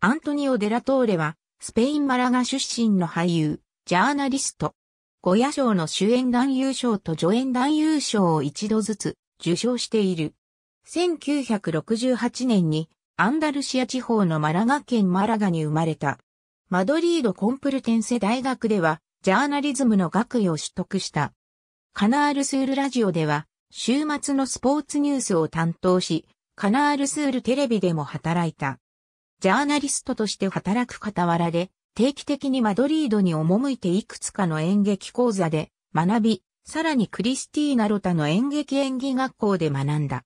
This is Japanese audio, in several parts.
アントニオ・デラトーレは、スペイン・マラガ出身の俳優、ジャーナリスト。ゴヤ賞の主演男優賞と助演男優賞を一度ずつ受賞している。1968年にアンダルシア地方のマラガ県マラガに生まれた。マドリードコンプルテンセ大学ではジャーナリズムの学位を取得した。カナールスールラジオでは週末のスポーツニュースを担当し、カナールスールテレビでも働いた。ジャーナリストとして働く傍らで、定期的にマドリードに赴いていくつかの演劇講座で学び、さらにクリスティーナ・ロタの演劇演技学校で学んだ。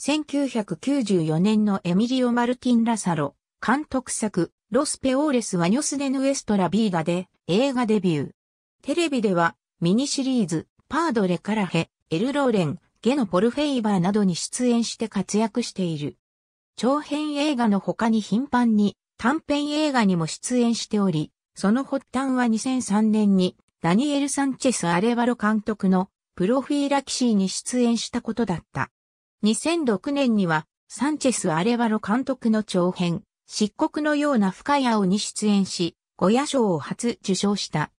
1994年のエミリオ・マルティン・ラサロ、監督作、ロス・ペオーレス・ワニョス・デ・ヌエストラ・ビーダで映画デビュー。テレビではミニシリーズ、パードレ・カラヘ、エル・ローレン、ゲノ・ポルフェイバーなどに出演して活躍している。長編映画の他に頻繁に短編映画にも出演しており、その発端は2003年にダニエル・サンチェス・アレバロ監督のプロフィーラキシーに出演したことだった。2006年にはサンチェス・アレバロ監督の長編、漆黒のような深い青に出演し、ゴヤ賞を初受賞した。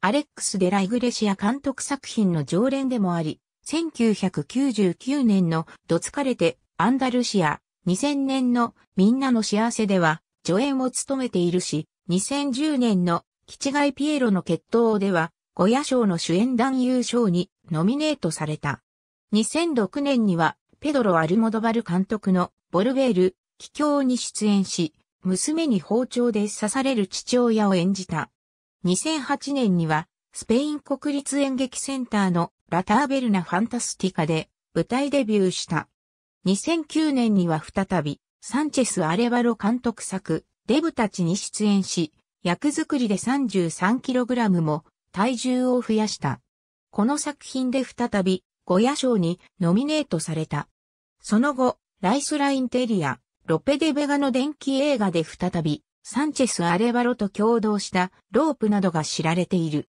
アレックス・デラ・イグレシア監督作品の常連でもあり、1999年のドツカレテ・アンダルシア、2000年のみんなの幸せでは助演を務めているし、2010年のキチピエロの決闘では、ゴヤ賞の主演男優賞にノミネートされた。2006年には、ペドロ・アルモドバル監督のボルベール、帰郷に出演し、娘に包丁で刺される父親を演じた。2008年には、スペイン国立演劇センターのラターベルナ・ファンタスティカで舞台デビューした。2009年には再び、サンチェス・アレバロ監督作、デブたちに出演し、役作りで 33kg も体重を増やした。この作品で再び、ゴヤ賞にノミネートされた。その後、ライスラインテリア、ロペデベガの電気映画で再び、サンチェス・アレバロと共同したロープなどが知られている。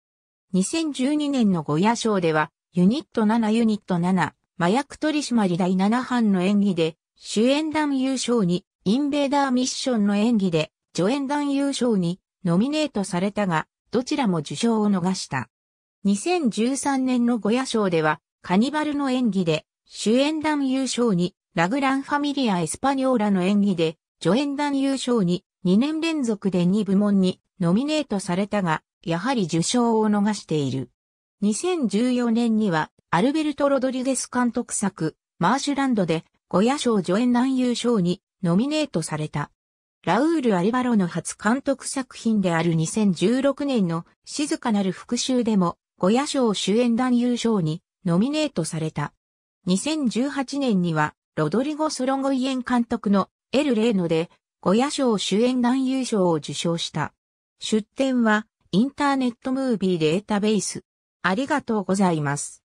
2012年のゴヤ賞では、ユニット7ユニット7、麻薬取締第7班の演技で、主演団優勝に、インベーダーミッションの演技で、助演団優勝に、ノミネートされたが、どちらも受賞を逃した。2013年のゴヤ賞では、カニバルの演技で、主演団優勝に、ラグランファミリア・エスパニョーラの演技で、助演団優勝に、2年連続で2部門にノミネートされたが、やはり受賞を逃している。2014年には、アルベルト・ロドリゲス監督作、マーシュランドで、ゴヤ賞助演男優賞にノミネートされた。ラウール・アルバロの初監督作品である2016年の静かなる復讐でも、ゴヤ賞主演男優賞にノミネートされた。2018年には、ロドリゴ・ソロゴイエン監督のエル・レーノで、ゴヤ賞主演男優賞を受賞した。出展は、インターネットムービーデータベース。ありがとうございます。